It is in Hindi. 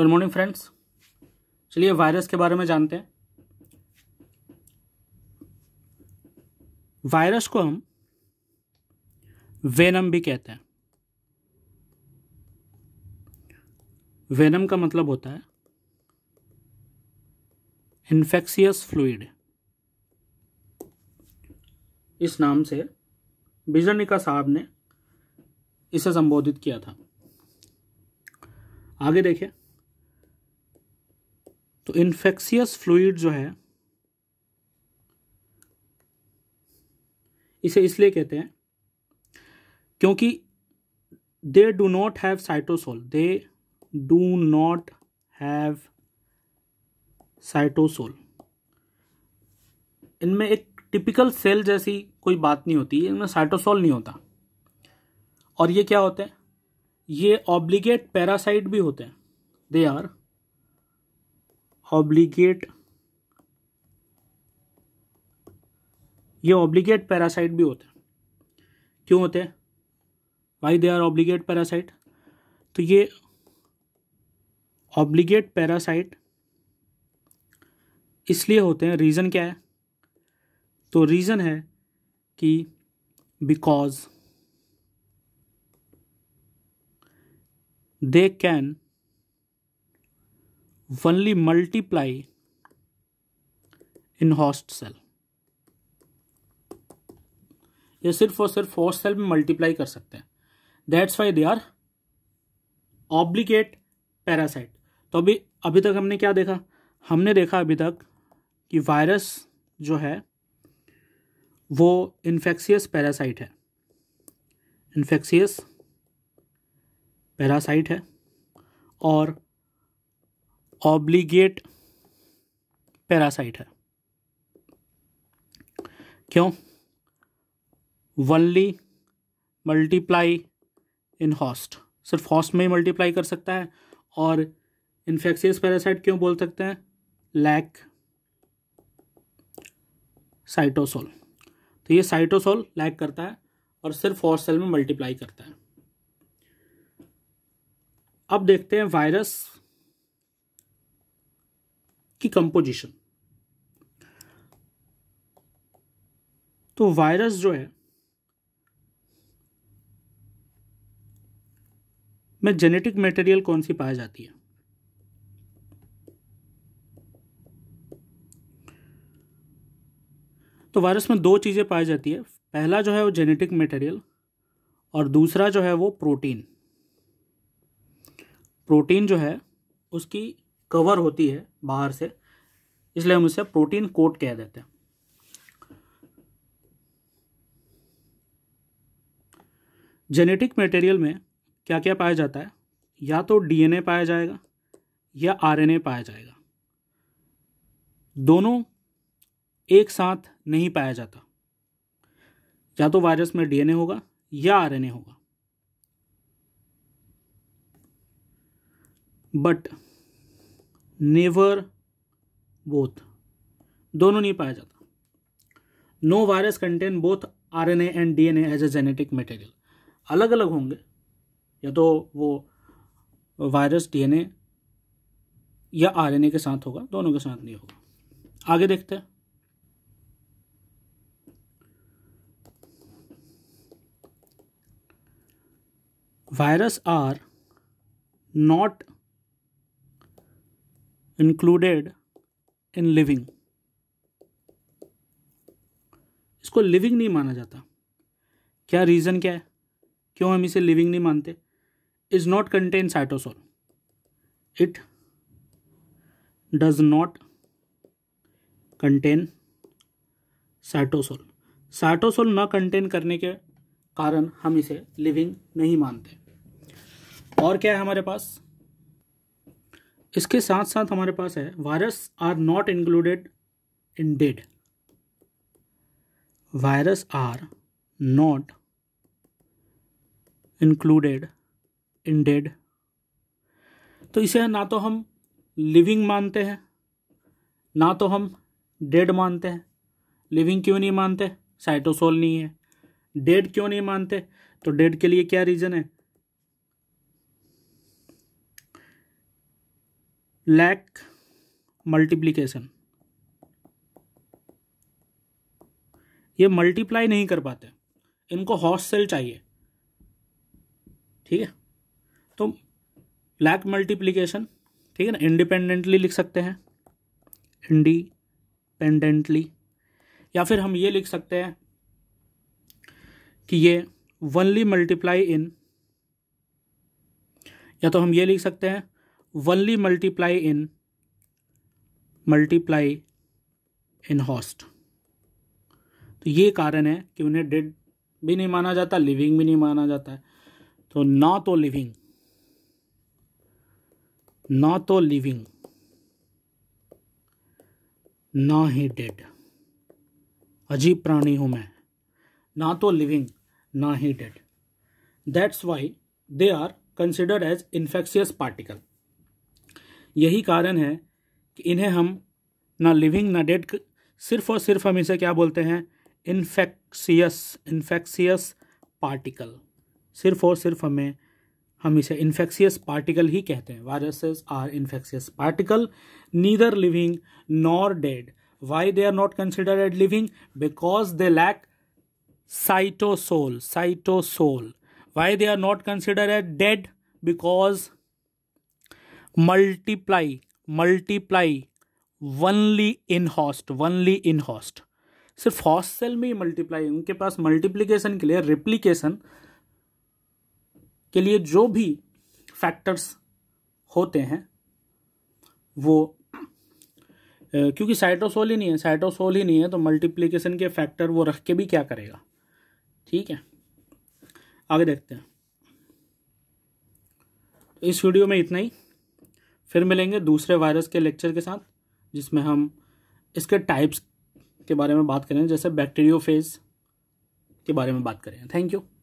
गुड मॉर्निंग फ्रेंड्स चलिए वायरस के बारे में जानते हैं वायरस को हम वेनम भी कहते हैं वेनम का मतलब होता है इन्फेक्शियस फ्लूड इस नाम से बिजनिका साहब ने इसे संबोधित किया था आगे देखिए तो इन्फेक्शियस फ्लूड जो है इसे इसलिए कहते हैं क्योंकि they do not have cytosol they do not have cytosol इनमें एक टिपिकल सेल जैसी कोई बात नहीं होती इनमें साइटोसोल नहीं होता और ये क्या होते हैं ये ऑब्लिगेट पैरासाइट भी होते हैं दे आर ऑब्लिगेट ये ऑब्लिगेट पैरासाइट भी होते हैं क्यों होते हैं why they are obligate parasite तो ये ऑब्लिगेट पैरासाइट इसलिए होते हैं रीज़न क्या है तो रीज़न है कि because they can only multiply in host cell ये सिर्फ और सिर्फ हॉस्ट सेल में मल्टीप्लाई कर सकते हैं that's why they are obligate parasite तो अभी अभी तक हमने क्या देखा हमने देखा अभी तक कि वायरस जो है वो इन्फेक्शियस पैरासाइट है इन्फेक्शियस पैरासाइट है और ऑब्लीगेट पैरासाइट है क्यों वनली मल्टीप्लाई इन हॉस्ट सिर्फ हॉस्ट में ही मल्टीप्लाई कर सकता है और इन्फेक्शियस पैरासाइट क्यों बोल सकते हैं लैक साइटोसोल तो ये साइटोसोल लैक करता है और सिर्फ हॉस्ट सेल में मल्टीप्लाई करता है अब देखते हैं वायरस की कंपोजिशन तो वायरस जो है में जेनेटिक मटेरियल कौन सी पाई जाती है तो वायरस में दो चीज़ें पाई जाती है पहला जो है वो जेनेटिक मटेरियल और दूसरा जो है वो प्रोटीन प्रोटीन जो है उसकी कवर होती है बाहर से इसलिए हम उसे प्रोटीन कोट कह देते हैं जेनेटिक मटेरियल में क्या क्या पाया जाता है या तो डीएनए पाया जाएगा या आरएनए पाया जाएगा दोनों एक साथ नहीं पाया जाता या तो वायरस में डीएनए होगा या आरएनए होगा बट नेवर बोथ दोनों नहीं पाया जाता no virus contain both RNA and DNA as a genetic material अलग अलग होंगे या तो वो वायरस डीएनए या आरएनए के साथ होगा दोनों के साथ नहीं होगा आगे देखते हैं virus are not included in living इसको लिविंग नहीं माना जाता क्या रीज़न क्या है क्यों हम इसे लिविंग नहीं मानते is not contain cytosol it does not contain cytosol cytosol ना कंटेन करने के कारण हम इसे लिविंग नहीं मानते और क्या है हमारे पास इसके साथ साथ हमारे पास है virus are not included in dead virus are not included in dead तो इसे ना तो हम लिविंग मानते हैं ना तो हम डेड मानते हैं लिविंग क्यों नहीं मानते साइटोसोल नहीं है डेड क्यों नहीं मानते तो डेड के लिए क्या रीज़न है लैक मल्टीप्लीकेशन ये मल्टीप्लाई नहीं कर पाते इनको हॉस्ट सेल चाहिए ठीक है तो लैक मल्टीप्लीकेशन ठीक है ना इंडिपेंडेंटली लिख सकते हैं इंडिपेंडेंटली या फिर हम ये लिख सकते हैं कि ये वनली मल्टीप्लाई इन या तो हम ये लिख सकते हैं only multiply in multiply in host तो ये कारण है कि उन्हें डेड भी नहीं माना जाता लिविंग भी नहीं माना जाता है तो ना तो लिविंग ना तो लिविंग ना ही डेड अजीब प्राणी हूं मैं ना तो लिविंग ना ही dead that's why they are considered as infectious particle यही कारण है कि इन्हें हम ना लिविंग ना डेड सिर्फ और सिर्फ हम इसे क्या बोलते हैं इन्फेक्शियस इन्फेक्शियस पार्टिकल सिर्फ और सिर्फ हमें हम इसे इन्फेक्शियस पार्टिकल ही कहते हैं viruses are infectious particle neither living nor dead why they are not considered living because they lack cytosol cytosol why they are not considered dead because multiply multiply only in host only in host सिर्फ हॉस्ट सेल में ही मल्टीप्लाई उनके पास मल्टीप्लीकेशन के लिए रिप्लीकेशन के लिए जो भी फैक्टर्स होते हैं वो क्योंकि साइटोसोल ही नहीं है साइटोसोल ही नहीं है तो मल्टीप्लीकेशन के फैक्टर वो रख के भी क्या करेगा ठीक है आगे देखते हैं तो इस वीडियो में इतना ही फिर मिलेंगे दूसरे वायरस के लेक्चर के साथ जिसमें हम इसके टाइप्स के बारे में बात करेंगे जैसे बैक्टीरियोफेज के बारे में बात करेंगे थैंक यू